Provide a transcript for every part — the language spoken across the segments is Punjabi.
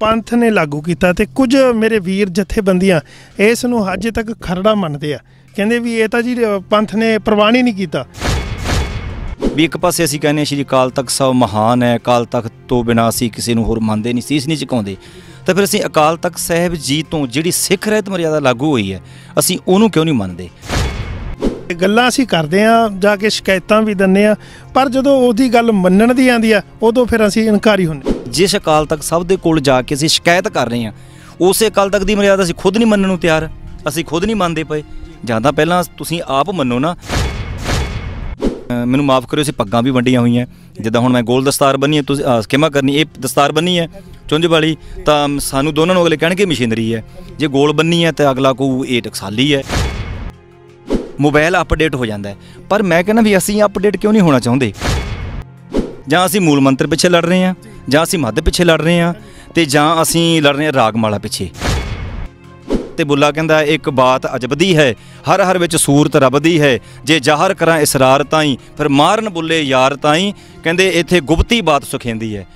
ਪੰਥ ਨੇ ਲਾਗੂ ਕੀਤਾ ਤੇ ਕੁਝ ਮੇਰੇ ਵੀਰ ਜਥੇਬੰਦੀਆਂ ਇਸ ਨੂੰ ਹਜੇ ਤੱਕ ਖਰੜਾ ਮੰਨਦੇ ਆ ਕਹਿੰਦੇ ਵੀ ਇਹ ਤਾਂ ਜੀ ਪੰਥ ਨੇ ਪ੍ਰਵਾਨ ਹੀ ਨਹੀਂ ਕੀਤਾ ਵੀ ਇੱਕ ਪਾਸੇ ਅਸੀਂ ਕਹਿੰਦੇ ਸ਼੍ਰੀ ਅਕਾਲ ਤਖਤ ਸਾਹਿਬ ਮਹਾਨ ਹੈ ਅਕਾਲ ਤਖਤ ਤੋਂ ਬਿਨਾਂ ਅਸੀਂ ਕਿਸੇ ਨੂੰ ਹੋਰ ਮੰਨਦੇ ਨਹੀਂ ਸੀਸ ਨਹੀਂ ਝੁਕਾਉਂਦੇ ਤਾਂ ਫਿਰ ਅਸੀਂ ਅਕਾਲ ਤਖਤ ਸਾਹਿਬ ਜੀ ਤੋਂ ਜਿਹੜੀ ਸਿੱਖ ਰਹਿਤ ਮਰਿਆਦਾ ਲਾਗੂ ਹੋਈ ਹੈ ਅਸੀਂ ਉਹਨੂੰ ਕਿਉਂ ਨਹੀਂ ਮੰਨਦੇ ਗੱਲਾਂ ਅਸੀਂ ਕਰਦੇ ਆ ਜਾ ਕੇ ਸ਼ਿਕਾਇਤਾਂ ਵੀ ਦਿੰਨੇ ਆ ਪਰ ਜਦੋਂ ਉਹਦੀ ਗੱਲ ਮੰਨਣ ਦੀ ਆਂਦੀ ਆ ਉਦੋਂ ਫਿਰ ਅਸੀਂ ਇਨਕਾਰੀ ਹੁੰਨੇ ਜਿਸ ਅਕਾਲ ਤੱਕ ਸਭ ਦੇ ਕੋਲ ਜਾ ਕੇ ਅਸੀਂ ਸ਼ਿਕਾਇਤ ਕਰ ਰਹੇ ਹਾਂ ਉਸੇ ਅਕਾਲ ਤੱਕ ਦੀ ਮਰਿਆਦਾ ਅਸੀਂ ਖੁਦ ਨਹੀਂ ਮੰਨਣ ਨੂੰ ਤਿਆਰ ਅਸੀਂ ਖੁਦ ਨਹੀਂ ਮੰਨਦੇ ਪਏ ਜਾਂ ਤਾਂ ਪਹਿਲਾਂ ਤੁਸੀਂ ਆਪ ਮੰਨੋ ਨਾ ਮੈਨੂੰ ਮਾਫ ਕਰਿਓ ਅਸੀਂ ਪੱਗਾਂ ਵੀ ਵੰਡੀਆਂ ਹੋਈਆਂ ਜਿੱਦਾਂ ਹੁਣ ਮੈਂ ਗੋਲ ਦਸਤਾਰ ਬੰਨੀ ਹੈ ਤੁਸੀਂ ਸਕਿਮਾ ਕਰਨੀ ਇਹ ਦਸਤਾਰ ਬੰਨੀ ਹੈ ਚੁੰਝ ਵਾਲੀ ਤਾਂ ਸਾਨੂੰ ਦੋਨਾਂ ਨੂੰ ਅਗਲੇ ਕਹਿਣਗੇ ਮਸ਼ੀਨਰੀ ਹੈ ਜੇ ਗੋਲ ਬੰਨੀ ਹੈ ਤਾਂ ਅਗਲਾ ਕੋ ਇਹ ਟਕਸਾਲੀ ਹੈ ਮੋਬਾਈਲ ਅਪਡੇਟ ਹੋ ਜਾਂਦਾ ਪਰ ਮੈਂ ਕਹਿੰਦਾ ਵੀ ਅਸੀਂ ਅਪਡੇਟ ਕਿਉਂ ਨਹੀਂ ਹੋਣਾ ਚਾਹੁੰਦੇ ਜਾਂ ਅਸੀਂ ਮੂਲ ਮੰਤਰ ਪਿੱਛੇ ਲੜ ਰਹੇ ਹਾਂ ਜਾਂ ਅਸੀਂ ਮੱਧ ਪਿੱਛੇ ਲੜ ਰਹੇ ਹਾਂ ਤੇ ਜਾਂ ਅਸੀਂ ਲੜ ਰਹੇ ਹਾਂ ਰਾਗਮਾਲਾ ਪਿੱਛੇ ਤੇ ਬੁੱਲਾ ਕਹਿੰਦਾ ਇੱਕ ਬਾਤ ਅਜਬ ਦੀ ਹੈ ਹਰ ਹਰ ਵਿੱਚ ਸੂਰਤ ਰੱਬ ਦੀ ਹੈ ਜੇ ਜ਼ਾਹਰ ਕਰਾਂ ਇਸਰਾਰ ਤਾਈ ਫਿਰ ਮਾਰਨ ਬੁੱਲੇ ਯਾਰ ਤਾਈ ਕਹਿੰਦੇ ਇੱਥੇ ਗੁਪਤੀ ਬਾਤ ਸੁਖੇਂਦੀ ਹੈ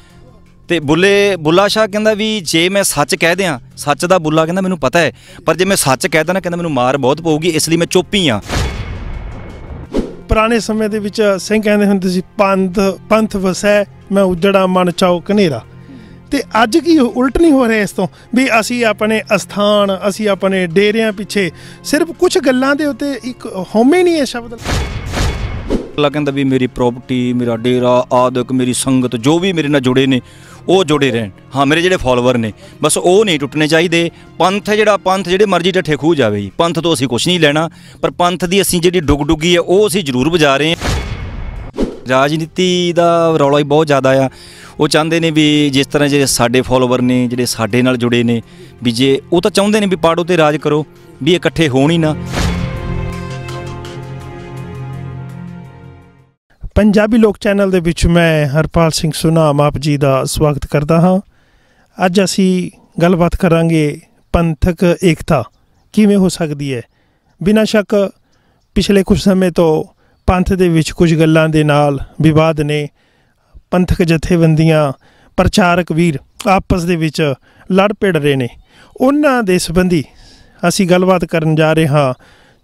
ਤੇ ਬੁੱਲੇ ਬੁੱਲਾ ਸ਼ਾਹ ਕਹਿੰਦਾ ਵੀ ਜੇ ਮੈਂ ਸੱਚ ਕਹਿ ਦਿਆਂ ਸੱਚ ਦਾ ਬੁੱਲਾ ਕਹਿੰਦਾ ਮੈਨੂੰ ਪਤਾ ਹੈ ਪਰ ਜੇ ਮੈਂ ਸੱਚ ਕਹਿ ਦਾਂ ਨਾ ਕਹਿੰਦਾ ਮੈਨੂੰ ਮਾਰ ਬਹੁਤ ਪਊਗੀ ਇਸ ਲਈ ਮੈਂ ਚੁੱਪ ਹੀ ਆ ਪੁਰਾਣੇ ਸਮੇਂ ਦੇ ਵਿੱਚ ਸਿੰਘ ਕਹਿੰਦੇ ਹੁੰਦੇ ਸੀ ਪੰਥ ਪੰਥ ਵਸੈ ਮੈਂ ਉਜੜਾ ਮਨ ਚਾਉ ਕਨੇਰਾ ਤੇ ਅੱਜ ਕੀ ਉਲਟ ਨਹੀਂ ਹੋ ਰਿਹਾ ਇਸ ਤੋਂ ਵੀ ਅਸੀਂ ਆਪਣੇ ਅਸਥਾਨ ਅਸੀਂ ਆਪਣੇ ਡੇਰਿਆਂ ਪਿੱਛੇ ਸਿਰਫ ਕੁਝ ਗੱਲਾਂ ਦੇ ਉੱਤੇ ਇੱਕ ਹੋਮੇ ਨਹੀਂ ਹੈ ਸ਼ਬਦ ਲੱਗਦਾ ਵੀ ਮੇਰੀ ਪ੍ਰਾਪਰਟੀ ਮੇਰਾ ਡੇਰਾ ਆਦਿਕ ਮੇਰੀ ਸੰਗਤ ਜੋ ਵੀ ਮੇਰੇ ਨਾਲ ਜੁੜੇ ਨੇ ਉਹ ਜੁੜੇ ਰਹਿਣ ਹਾਂ ਮੇਰੇ ਜਿਹੜੇ ਫਾਲੋਅਰ ਨੇ ਬਸ ਉਹ ਨਹੀਂ ਟੁੱਟਣੇ ਚਾਹੀਦੇ ਪੰਥ ਜਿਹੜਾ ਪੰਥ ਜਿਹੜੇ ਮਰਜ਼ੀ ਡੱਠੇ ਖੂ ਜਾਵੇ ਜੀ ਪੰਥ ਤੋਂ ਅਸੀਂ ਕੁਝ ਨਹੀਂ ਲੈਣਾ ਪਰ ਪੰਥ ਦੀ ਅਸੀਂ ਜਿਹੜੀ ਡੁਗ ਡੁਗੀ ਹੈ ਉਹ ਅਸੀਂ ਜ਼ਰੂਰ ਵਜਾ ਰਹੇ ਹਾਂ ਰਾਜਨੀਤੀ ਦਾ ਰੌਲਾ ਹੀ ਬਹੁਤ ਜ਼ਿਆਦਾ ਆ ਉਹ ਚਾਹੁੰਦੇ ਨੇ ਵੀ ਜਿਸ ਤਰ੍ਹਾਂ ਜਿਹੜੇ ਸਾਡੇ ਫਾਲੋਅਰ ਨੇ ਜਿਹੜੇ ਸਾਡੇ ਨਾਲ ਜੁੜੇ ਨੇ ਵੀ ਜੇ ਉਹ ਤਾਂ ਚਾਹੁੰਦੇ ਨੇ ਵੀ ਪਾੜੋ ਤੇ ਰਾਜ ਕਰੋ ਵੀ ਇਕੱਠੇ ਹੋਣ ਹੀ ਨਾ ਪੰਜਾਬੀ ਲੋਕ ਚੈਨਲ ਦੇ ਵਿੱਚ ਮੈਂ ਹਰਪਾਲ ਸਿੰਘ ਸੁਨਾਮ ਆਪ ਜੀ ਦਾ ਸਵਾਗਤ ਕਰਦਾ ਹਾਂ ਅੱਜ ਅਸੀਂ ਗੱਲਬਾਤ ਕਰਾਂਗੇ ਪੰਥਕ ਏਕਤਾ ਕਿਵੇਂ ਹੋ ਸਕਦੀ ਹੈ ਬਿਨਾਂ ਸ਼ੱਕ ਪਿਛਲੇ ਕੁਝ ਸਮੇਂ ਤੋਂ ਪੰਥ ਦੇ ਵਿੱਚ ਕੁਝ ਗੱਲਾਂ ਦੇ ਨਾਲ ਵਿਵਾਦ ਨੇ ਪੰਥਕ ਜਥੇਬੰਦੀਆਂ ਪ੍ਰਚਾਰਕ ਵੀਰ ਆਪਸ ਦੇ ਵਿੱਚ ਲੜ ਪੜ ਰਹੇ ਨੇ ਉਹਨਾਂ ਦੇ ਸੰਬੰਧੀ ਅਸੀਂ ਗੱਲਬਾਤ ਕਰਨ ਜਾ ਰਹੇ ਹਾਂ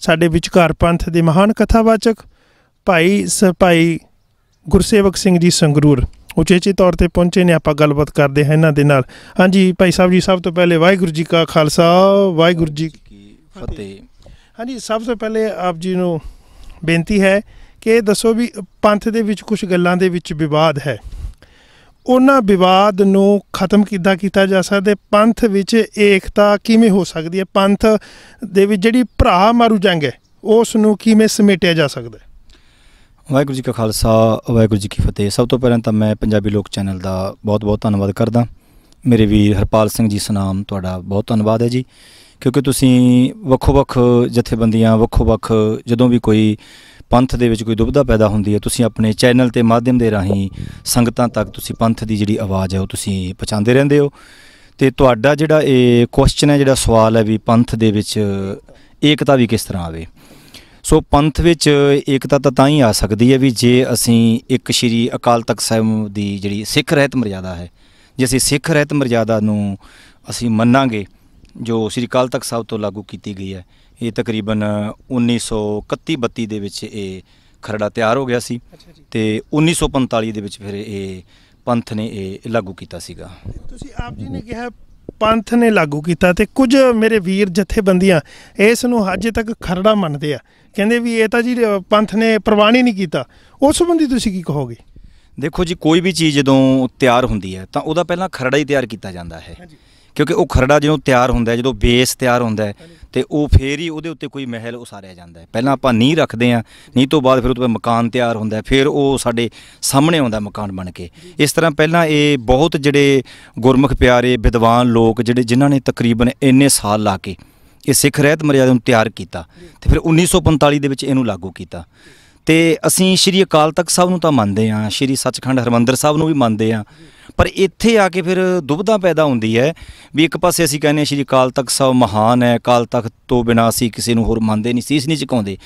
ਸਾਡੇ ਵਿਚਕਾਰ ਪੰਥ ਦੇ ਮਹਾਨ ਕਥਾਵਾਚਕ ਭਾਈ ਸਪਾਈ ਗੁਰਸੇਵਕ ਸਿੰਘ ਜੀ ਸੰਗਰੂਰ ਉਚੇਚੇ ਤੌਰ ਤੇ ਪਹੁੰਚੇ ਨੇ ਆਪਾਂ ਗੱਲਬਾਤ ਕਰਦੇ ਹਾਂ ਇਹਨਾਂ ਦੇ ਨਾਲ ਹਾਂਜੀ ਭਾਈ ਸਾਹਿਬ ਜੀ ਸਭ ਤੋਂ ਪਹਿਲੇ ਵਾਹਿਗੁਰੂ ਜੀ ਕਾ ਖਾਲਸਾ ਵਾਹਿਗੁਰੂ ਜੀ ਕੀ ਫਤਿਹ ਹਾਂਜੀ ਸਭ ਤੋਂ ਪਹਿਲੇ ਆਪ ਜੀ ਨੂੰ ਬੇਨਤੀ ਹੈ ਕਿ ਦੱਸੋ ਵੀ ਪੰਥ ਦੇ ਵਿੱਚ ਕੁਝ ਗੱਲਾਂ ਦੇ ਵਿੱਚ ਵਿਵਾਦ ਹੈ ਉਹਨਾਂ ਵਿਵਾਦ ਨੂੰ ਖਤਮ ਕਿੱਦਾਂ ਕੀਤਾ ਜਾ ਸਕਦਾ ਪੰਥ ਵਿੱਚ ਏਕਤਾ ਕਿਵੇਂ ਹੋ ਸਕਦੀ ਹੈ ਪੰਥ ਦੇ ਵਿੱਚ ਜਿਹੜੀ ਭਰਾ ਮਾਰੂ ਜੰਗ ਹੈ ਉਸ ਨੂੰ ਕਿਵੇਂ ਸਮੇਟਿਆ ਜਾ ਸਕਦਾ ਵਾਹਿਗੁਰੂ ਜੀ ਕਾ ਖਾਲਸਾ ਵਾਹਿਗੁਰੂ ਜੀ ਕੀ ਫਤਿਹ ਸਭ ਤੋਂ ਪਹਿਲਾਂ ਤਾਂ ਮੈਂ ਪੰਜਾਬੀ ਲੋਕ ਚੈਨਲ ਦਾ ਬਹੁਤ-ਬਹੁਤ ਧੰਨਵਾਦ ਕਰਦਾ ਮੇਰੇ ਵੀਰ ਹਰਪਾਲ ਸਿੰਘ ਜੀ ਸਨਾਮ ਤੁਹਾਡਾ ਬਹੁਤ ਧੰਨਵਾਦ ਹੈ ਜੀ ਕਿਉਂਕਿ ਤੁਸੀਂ ਵੱਖੋ-ਵੱਖ ਜਥੇਬੰਦੀਆਂ ਵੱਖੋ-ਵੱਖ ਜਦੋਂ ਵੀ ਕੋਈ ਪੰਥ ਦੇ ਵਿੱਚ ਕੋਈ ਦੁਬਧਾ ਪੈਦਾ ਹੁੰਦੀ ਹੈ ਤੁਸੀਂ ਆਪਣੇ ਚੈਨਲ ਤੇ ਮਾਧਿਅਮ ਦੇ ਰਾਹੀਂ ਸੰਗਤਾਂ ਤੱਕ ਤੁਸੀਂ ਪੰਥ ਦੀ ਜਿਹੜੀ ਆਵਾਜ਼ ਹੈ ਉਹ ਤੁਸੀਂ ਪਹੁੰਚਾਉਂਦੇ ਰਹਿੰਦੇ ਹੋ ਤੇ ਤੁਹਾਡਾ ਜਿਹੜਾ ਇਹ ਕੁਐਸਚਨ ਹੈ ਜਿਹੜਾ ਸਵਾਲ ਹੈ ਵੀ ਪੰਥ ਦੇ ਵਿੱਚ ਏਕਤਾ ਵੀ ਕਿਸ ਤਰ੍ਹਾਂ ਆਵੇ ਸੋ ਪੰਥ ਵਿੱਚ ਏਕਤਾ ਤਾਂ ਤਾਂ ਹੀ ਆ ਸਕਦੀ ਹੈ ਵੀ ਜੇ ਅਸੀਂ ਇੱਕ ਸ਼੍ਰੀ ਅਕਾਲ ਤਖਤ ਸਾਹਿਬ ਦੀ ਜਿਹੜੀ ਸਿੱਖ ਰਹਿਤ ਮਰਜ਼ਾਦਾ ਹੈ ਜੇ ਅਸੀਂ ਸਿੱਖ ਰਹਿਤ ਮਰਜ਼ਾਦਾ ਨੂੰ ਅਸੀਂ ਮੰਨਾਂਗੇ ਜੋ ਸ਼੍ਰੀ ਅਕਾਲ ਤਖਤ ਸਾਹਿਬ ਤੋਂ ਲਾਗੂ ਕੀਤੀ ਗਈ ਹੈ ਇਹ ਤਕਰੀਬਨ 1931 32 ਦੇ ਵਿੱਚ ਇਹ ਖਰੜਾ ਤਿਆਰ ਹੋ ਗਿਆ ਸੀ ਤੇ 1945 ਦੇ ਵਿੱਚ ਫਿਰ ਇਹ ਪੰਥ ਨੇ ਇਹ ਲਾਗੂ ਕੀਤਾ ਸੀਗਾ ਤੁਸੀਂ ਆਪ ਜੀ ਨੇ ਕਿਹਾ ਪੰਥ ਨੇ ਲਾਗੂ ਕੀਤਾ ਤੇ ਕੁਝ ਮੇਰੇ ਵੀਰ ਜਥੇਬੰਦੀਆਂ ਇਸ ਨੂੰ ਹਜੇ ਤੱਕ ਖਰੜਾ ਮੰਨਦੇ ਆ ਕਹਿੰਦੇ ਵੀ ਇਹ ਤਾਂ ਜੀ ਪੰਥ ਨੇ ਪ੍ਰਵਾਨੀ ਨਹੀਂ ਕੀਤਾ ਉਸ ਸੰਬੰਧੀ ਤੁਸੀਂ ਕੀ ਕਹੋਗੇ ਦੇਖੋ ਜੀ ਕੋਈ ਵੀ ਚੀਜ਼ ਜਦੋਂ ਤਿਆਰ ਹੁੰਦੀ ਹੈ ਤਾਂ ਉਹਦਾ ਪਹਿਲਾਂ ਖਰੜਾ ਹੀ ਤਿਆਰ ਕੀਤਾ ਜਾਂਦਾ ਹੈ ਕਿਉਂਕਿ ਉਹ ਖਰੜਾ ਜਦੋਂ ਤਿਆਰ ਹੁੰਦਾ ਜਦੋਂ ਬੇਸ ਤਿਆਰ ਹੁੰਦਾ ਤੇ ਉਹ ਫੇਰ ਹੀ ਉਹਦੇ ਉੱਤੇ ਕੋਈ ਮਹਿਲ ਉਸਾਰਿਆ ਜਾਂਦਾ ਹੈ ਪਹਿਲਾਂ ਆਪਾਂ ਨੀਂਹ ਰੱਖਦੇ ਆ ਨੀਂਹ ਤੋਂ ਬਾਅਦ ਫਿਰ ਉਹ ਮਕਾਨ ਤਿਆਰ ਹੁੰਦਾ ਫਿਰ ਉਹ ਸਾਡੇ ਸਾਹਮਣੇ ਆਉਂਦਾ ਮਕਾਨ ਬਣ ਕੇ ਇਸ ਤਰ੍ਹਾਂ ਪਹਿਲਾਂ ਇਹ ਬਹੁਤ ਜਿਹੜੇ ਗੁਰਮੁਖ ਪਿਆਰੇ ਵਿਦਵਾਨ ਲੋਕ ਜਿਹੜੇ ਜਿਨ੍ਹਾਂ ਨੇ ਤਕਰੀਬਨ ਇੰਨੇ ਸਾਲ ਲਾ ਕੇ ਇਹ ਸਿੱਖ ਰਹਿਤ ਮਰਿਆਦਾ ਨੂੰ ਤਿਆਰ ਕੀਤਾ ਤੇ ਫਿਰ 1945 ਦੇ ਵਿੱਚ ਇਹਨੂੰ ਲਾਗੂ ਕੀਤਾ ਤੇ ਅਸੀਂ ਸ਼੍ਰੀ ਅਕਾਲ ਤਖਤ ਸਾਹਿਬ ਨੂੰ ਤਾਂ ਮੰਨਦੇ ਆ ਸ਼੍ਰੀ ਸੱਚਖੰਡ ਹਰਮੰਦਰ ਸਾਹਿਬ ਨੂੰ ਵੀ ਮੰਨਦੇ ਆ ਪਰ ਇੱਥੇ ਆ ਕੇ ਫਿਰ ਦੁਬਧਾ ਪੈਦਾ ਹੁੰਦੀ ਹੈ ਵੀ ਇੱਕ ਪਾਸੇ ਅਸੀਂ ਕਹਿੰਦੇ ਸ਼੍ਰੀ ਅਕਾਲ ਤਖਤ ਸਾਹਿਬ ਮਹਾਨ ਹੈ ਅਕਾਲ ਤਖਤ ਤੋਂ ਬਿਨਾਂ ਅਸੀਂ ਕਿਸੇ ਨੂੰ ਹੋਰ ਮੰਨਦੇ ਨਹੀਂ ਸੀਸ ਨਹੀਂ ਝੁਕਾਉਂਦੇ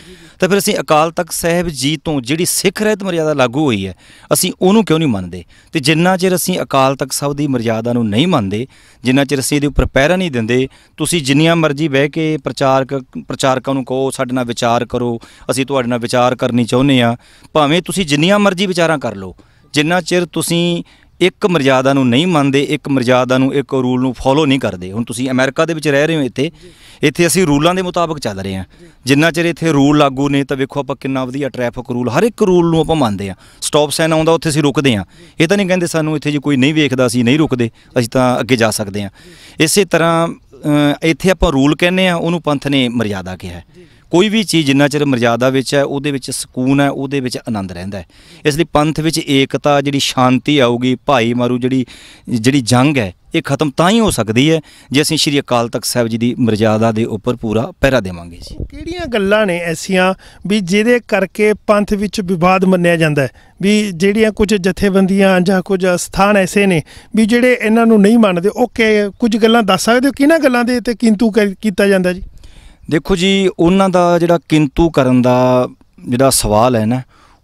ਤਾਂ ਫਿਰ ਅਸੀਂ ਅਕਾਲ ਤਖਤ ਸਾਹਿਬ ਜੀ ਤੋਂ ਜਿਹੜੀ ਸਿੱਖ ਰਹਿਤ ਮਰਿਆਦਾ ਲਾਗੂ ਹੋਈ ਹੈ ਅਸੀਂ ਉਹਨੂੰ ਕਿਉਂ ਨਹੀਂ ਮੰਨਦੇ ਤੇ ਜਿੰਨਾ ਚਿਰ ਅਸੀਂ ਅਕਾਲ ਤਖਤ ਸਾਹਿਬ ਦੀ ਮਰਿਆਦਾ ਨੂੰ ਨਹੀਂ ਮੰਨਦੇ ਜਿੰਨਾ ਚਿਰ ਅਸੀਂ ਇਹਦੇ ਉੱਪਰ ਪਹਿਰਾ ਨਹੀਂ ਦਿੰਦੇ ਤੁਸੀਂ ਜਿੰਨੀਆਂ ਮਰਜ਼ੀ ਬਹਿ ਕੇ ਪ੍ਰਚਾਰਕ ਪ੍ਰਚਾਰਕਾਂ ਨੂੰ ਕਹੋ ਸਾਡੇ ਨਾਲ ਵਿਚਾਰ ਕਰੋ ਅਸੀਂ ਤੁਹਾਡੇ ਨਾਲ ਵਿਚਾਰ ਕਰਨੀ ਚਾਹੁੰਦੇ ਆ ਭਾਵੇਂ ਤੁਸੀਂ ਜਿੰਨੀਆਂ ਮਰਜ਼ੀ ਵਿਚਾਰਾਂ ਕਰ ਲਓ ਜਿੰਨਾ ਚਿਰ ਤੁਸੀਂ ਇੱਕ ਮਰਜ਼ਾਦਾ ਨੂੰ ਨਹੀਂ ਮੰਨਦੇ ਇੱਕ ਮਰਜ਼ਾਦਾ ਨੂੰ ਇੱਕ ਰੂਲ ਨੂੰ ਫੋਲੋ ਨਹੀਂ ਕਰਦੇ ਹੁਣ ਤੁਸੀਂ ਅਮਰੀਕਾ ਦੇ ਵਿੱਚ ਰਹਿ ਰਹੇ ਹੋ ਇੱਥੇ ਇੱਥੇ ਅਸੀਂ ਰੂਲਾਂ ਦੇ ਮੁਤਾਬਕ ਚੱਲ ਰਹੇ ਹਾਂ ਜਿੰਨਾ ਚਿਰ ਇੱਥੇ ਰੂਲ ਲਾਗੂ ਨੇ ਤਾਂ ਵੇਖੋ ਆਪਾਂ ਕਿੰਨਾ ਵਧੀਆ ਟ੍ਰੈਫਿਕ ਰੂਲ ਹਰ ਇੱਕ ਰੂਲ ਨੂੰ ਆਪਾਂ ਮੰਨਦੇ ਹਾਂ ਸਟਾਪ ਸਾਈਨ ਆਉਂਦਾ ਉੱਥੇ ਅਸੀਂ ਰੁਕਦੇ ਹਾਂ ਇਹ ਤਾਂ ਨਹੀਂ ਕਹਿੰਦੇ ਸਾਨੂੰ ਇੱਥੇ ਜੇ ਕੋਈ ਨਹੀਂ ਵੇਖਦਾ ਅਸੀਂ ਨਹੀਂ ਰੁਕਦੇ ਅਸੀਂ ਤਾਂ ਅੱਗੇ ਜਾ ਸਕਦੇ ਹਾਂ ਇਸੇ ਤਰ੍ਹਾਂ ਇੱਥੇ ਆਪਾਂ ਰੂਲ ਕਹਿੰਨੇ ਆ ਉਹਨੂੰ ਪੰਥ ਨੇ ਮਰਜ਼ਾਦਾ ਕਿਹਾ ਹੈ ਕੋਈ ਵੀ ਚੀਜ਼ ਜਿੰਨਾ ਚਿਰ ਮਰਜ਼ਾਦਾ ਵਿੱਚ ਹੈ ਉਹਦੇ ਵਿੱਚ ਸਕੂਨ ਹੈ ਉਹਦੇ ਵਿੱਚ ਆਨੰਦ ਰਹਿੰਦਾ ਹੈ ਇਸ ਲਈ ਪੰਥ ਵਿੱਚ ਏਕਤਾ ਜਿਹੜੀ ਸ਼ਾਂਤੀ ਆਊਗੀ ਭਾਈ ਮਾਰੂ ਜਿਹੜੀ ਜਿਹੜੀ ਜੰਗ ਹੈ ਇਹ ਖਤਮ ਤਾਂ ਹੀ ਹੋ ਸਕਦੀ ਹੈ ਜੇ ਅਸੀਂ ਸ਼੍ਰੀ ਅਕਾਲ ਤਖਤ ਸਾਹਿਬ ਜੀ ਦੀ ਮਰਜ਼ਾਦਾ ਦੇ ਉੱਪਰ ਪੂਰਾ ਪਹਿਰਾ ਦੇਵਾਂਗੇ ਜੀ ਕਿਹੜੀਆਂ ਗੱਲਾਂ ਨੇ ਐਸੀਆਂ ਵੀ ਜਿਹਦੇ ਕਰਕੇ ਪੰਥ ਵਿੱਚ ਵਿਵਾਦ ਮੰਨਿਆ ਜਾਂਦਾ ਹੈ ਵੀ ਜਿਹੜੀਆਂ ਕੁਝ ਜਥੇਬੰਦੀਆਂ ਜਾਂ ਕੁਝ ਸਥਾਨ ਐਸੇ ਨੇ ਵੀ ਜਿਹੜੇ ਇਹਨਾਂ ਨੂੰ ਨਹੀਂ ਮੰਨਦੇ ਉਹ ਕੁਝ ਗੱਲਾਂ ਦੱਸ ਸਕਦੇ ਹੋ ਕਿਹਨਾਂ ਗੱਲਾਂ ਦੇ ਤੇ ਕਿੰਤੂ ਕੀਤਾ ਜਾਂਦਾ ਜੀ ਦੇਖੋ ਜੀ ਉਹਨਾਂ ਦਾ ਜਿਹੜਾ ਕਿੰਤੂ ਕਰਨ ਦਾ ਜਿਹੜਾ ਸਵਾਲ ਹੈ ਨਾ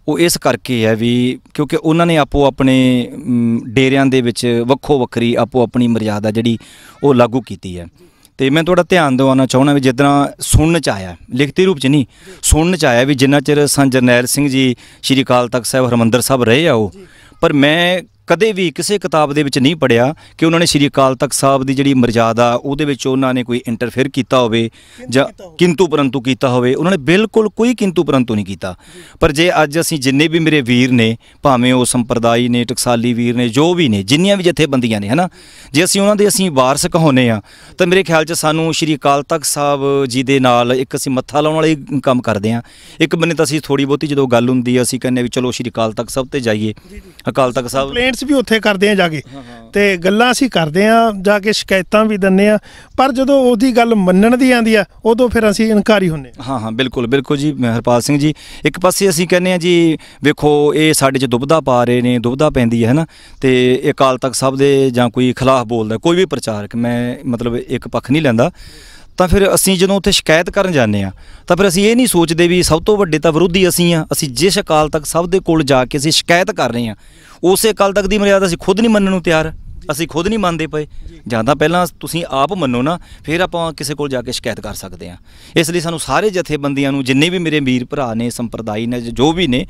ਉਹ ਇਸ ਕਰਕੇ ਹੈ ਵੀ ਕਿਉਂਕਿ ਉਹਨਾਂ ਨੇ ਆਪੋ ਆਪਣੇ ਡੇਰਿਆਂ ਦੇ ਵਿੱਚ ਵੱਖੋ ਵੱਖਰੀ ਆਪੋ ਆਪਣੀ ਮਰਿਆਦਾ ਜਿਹੜੀ ਉਹ ਲਾਗੂ ਕੀਤੀ ਹੈ ਤੇ ਮੈਂ ਤੁਹਾਡਾ ਧਿਆਨ ਦਿਵਾਉਣਾ ਚਾਹੁੰਦਾ ਵੀ ਜਿੱਦਾਂ ਸੁਣਨ ਚ ਆਇਆ ਲਿਖਤੀ ਰੂਪ ਚ ਨਹੀਂ ਸੁਣਨ ਚ ਆਇਆ ਵੀ ਜਿੰਨਾ ਚਿਰ ਸੰਜਰਨੈਲ ਸਿੰਘ ਜੀ ਸ਼੍ਰੀ ਕਾਲ ਤਖਤ ਸਾਹਿਬ ਹਰਮੰਦਰ ਸਾਹਿਬ ਰਹੇ ਆ ਉਹ ਪਰ ਮੈਂ ਕਦੇ ਵੀ ਕਿਸੇ ਕਿਤਾਬ ਦੇ ਵਿੱਚ ਨਹੀਂ ਪੜਿਆ ਕਿ ਉਹਨਾਂ ਨੇ ਸ੍ਰੀ ਅਕਾਲ ਤਖਤ ਸਾਹਿਬ ਦੀ ਜਿਹੜੀ ਮਰਜ਼ਾਦਾ ਉਹਦੇ ਵਿੱਚ ਉਹਨਾਂ ਨੇ ਕੋਈ ਇੰਟਰਫੇਅਰ ਕੀਤਾ ਹੋਵੇ ਜਾਂ ਕਿੰਤੂ ਪਰੰਤੂ ਕੀਤਾ ਹੋਵੇ ਉਹਨਾਂ ਨੇ ਬਿਲਕੁਲ ਕੋਈ ਕਿੰਤੂ ਪਰੰਤੂ ਨਹੀਂ ਕੀਤਾ ਪਰ ਜੇ ਅੱਜ ਅਸੀਂ ਜਿੰਨੇ ਵੀ ਮੇਰੇ ਵੀਰ ਨੇ ਭਾਵੇਂ ਉਹ ਸੰਪਰਦਾਈ ਨੇ ਟਕਸਾਲੀ ਵੀਰ ਨੇ ਜੋ ਵੀ ਨੇ ਜਿੰਨੀਆਂ ਵੀ ਜਥੇਬੰਦੀਆਂ ਨੇ ਹਨਾ ਜੇ ਅਸੀਂ ਉਹਨਾਂ ਦੇ ਅਸੀਂ ਵਾਰਸ ਕਹੋਨੇ ਆ ਤਾਂ ਮੇਰੇ ਖਿਆਲ 'ਚ ਸਾਨੂੰ ਸ੍ਰੀ ਅਕਾਲ ਤਖਤ ਸਾਹਿਬ ਜੀ ਦੇ ਨਾਲ ਇੱਕ ਅਸੀਂ ਮੱਥਾ ਲਾਉਣ ਵਾਲੇ ਕੰਮ ਕਰਦੇ ਆ ਇੱਕ ਬੰਨੇ ਤਾਂ ਅਸੀਂ ਥੋੜੀ ਬਹੁਤੀ ਜਦੋਂ ਗੱਲ ਹੁੰਦੀ ਆ ਅਸੀਂ ਆ ਵੀ ਚਲੋ ਸ੍ਰੀ ਅਕਾਲ ਤਖਤ ਸਾਹਿਬ ਤੇ ਜਾਈਏ ਅਕਾਲ ਤਖਤ ਸਾਹਿਬ ਡਿਬੇਟਸ ਵੀ ਉੱਥੇ ਕਰਦੇ ਆ ਜਾ ਕੇ ਤੇ ਗੱਲਾਂ ਅਸੀਂ ਕਰਦੇ ਆ ਜਾ ਕੇ ਸ਼ਿਕਾਇਤਾਂ ਵੀ ਦਿੰਨੇ ਆ ਪਰ ਜਦੋਂ ਉਹਦੀ ਗੱਲ ਮੰਨਣ ਦੀ ਆਂਦੀ ਆ ਉਦੋਂ ਫਿਰ ਅਸੀਂ ਇਨਕਾਰੀ ਹੁੰਨੇ ਆ ਹਾਂ ਹਾਂ ਬਿਲਕੁਲ ਬਿਲਕੁਲ ਜੀ ਹਰਪਾਲ ਸਿੰਘ ਜੀ ਇੱਕ ਪਾਸੇ ਅਸੀਂ ਕਹਿੰਨੇ ਆ ਜੀ ਵੇਖੋ ਇਹ ਸਾਡੇ 'ਚ ਦੁਬਦਾ ਪਾ ਰਹੇ ਨੇ ਦੁਬਦਾ ਪੈਂਦੀ ਹੈ ਹਨਾ ਤੇ ਇਹ ਕਾਲ ਤੱਕ ਸਭ ਦੇ ਜਾਂ ਕੋਈ ਖਿਲਾਫ ਬੋਲਦਾ ਕੋਈ ਵੀ ਪ੍ਰਚਾਰਕ ਮੈਂ ਮਤਲਬ ਇੱਕ ਪੱਖ ਨਹੀਂ ਲੈਂਦਾ ਤਾਂ ਫਿਰ ਅਸੀਂ ਜਦੋਂ ਉੱਥੇ ਸ਼ਿਕਾਇਤ ਕਰਨ ਜਾਂਦੇ ਆ ਤਾਂ ਫਿਰ ਅਸੀਂ ਇਹ ਨਹੀਂ ਸੋਚਦੇ ਵੀ ਸਭ ਤੋਂ ਵੱਡੇ ਤਾਂ ਵਿਰੋਧੀ ਅਸੀਂ ਆ ਅਸੀਂ ਜਿਸ ਅਕਾਲ ਤੱਕ ਸਭ ਦੇ ਕੋਲ ਜਾ ਕੇ ਅਸੀਂ ਸ਼ਿਕਾਇਤ ਕਰ ਰਹੇ ਆ ਉਸੇ ਕੱਲ ਤੱਕ ਦੀ ਮਰਿਆਦਾ ਸੀ ਖੁਦ ਨਹੀਂ ਮੰਨਣ ਨੂੰ ਤਿਆਰ ਅਸੀਂ ਖੁਦ ਨਹੀਂ ਮੰਨਦੇ ਪਏ ਜਾਂ ਤਾਂ ਪਹਿਲਾਂ ਤੁਸੀਂ ਆਪ ਮੰਨੋ ਨਾ ਫਿਰ ਆਪਾਂ ਕਿਸੇ ਕੋਲ ਜਾ ਕੇ ਸ਼ਿਕਾਇਤ ਕਰ ਸਕਦੇ ਆ ਇਸ ਲਈ ਸਾਨੂੰ ਸਾਰੇ ਜਥੇਬੰਦੀਆਂ ਨੂੰ ਜਿੰਨੇ ਵੀ ਮੇਰੇ ਵੀਰ ਭਰਾ ਨੇ ਸੰਪਰਦਾਇ ਨੇ ਜੋ ਵੀ ਨੇ